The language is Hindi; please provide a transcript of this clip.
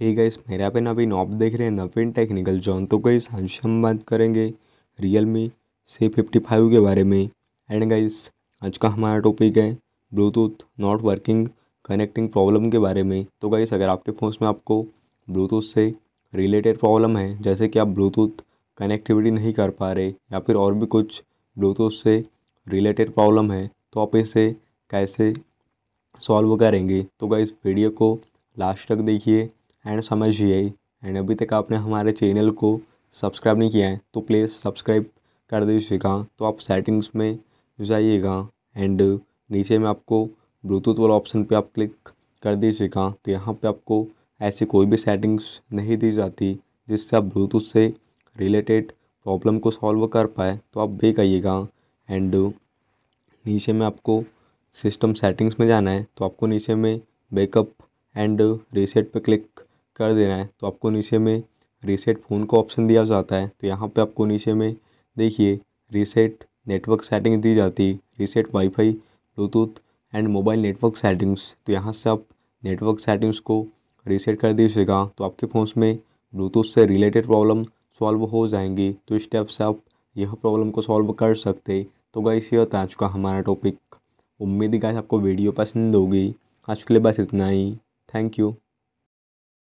हे गाइस मेरा पे नवीन ऑप देख रहे हैं नवीन टेक्निकल जॉन तो गाइस आज हम बात करेंगे Realme C fifty five के बारे में एंड गाइस आज का हमारा टॉपिक है Bluetooth not working connecting problem के बारे में तो गाइस अगर आपके फ़ोन में आपको ब्लूटूथ से रिलेटेड प्रॉब्लम है जैसे कि आप ब्लूटूथ कनेक्टिविटी नहीं कर पा रहे या फिर और भी कुछ ब्लूटूथ से रिलेटेड प्रॉब्लम है तो आप इसे कैसे सॉल्व करेंगे तो गाइस वीडियो को लास्ट तक देखिए एंड समझिए एंड अभी तक आपने हमारे चैनल को सब्सक्राइब नहीं किया है तो प्लीज़ सब्सक्राइब कर दीजिएगा तो आप सेटिंग्स में जाइएगा एंड नीचे में आपको ब्लूटूथ वाला ऑप्शन पे आप क्लिक कर दीजिएगा तो यहाँ पे आपको ऐसी कोई भी सेटिंग्स नहीं दी जाती जिससे आप ब्लूटूथ से रिलेटेड प्रॉब्लम को सॉल्व कर पाए तो आप भी कहिएगा एंड नीचे में आपको सिस्टम सेटिंग्स में जाना है तो आपको नीचे में बैकअप एंड रीसेट पे क्लिक कर देना है तो आपको नीचे में रीसेट फ़ोन का ऑप्शन दिया जाता है तो यहाँ पे आपको नीचे में देखिए रीसेट नेटवर्क सेटिंग दी जाती है reset wifi Bluetooth and mobile network settings तो यहाँ से आप नेटवर्क सेटिंग्स को रीसेट कर दीजिएगा तो आपके फ़ोन में ब्लूटूथ से रिलेटेड प्रॉब्लम सॉल्व हो जाएंगी तो इस स्टेप से आप यह प्रॉब्लम को सॉल्व कर सकते तो गाइस ये आज का हमारा टॉपिक उम्मीद गाय आपको वीडियो पसंद होगी आज के लिए बस इतना ही थैंक यू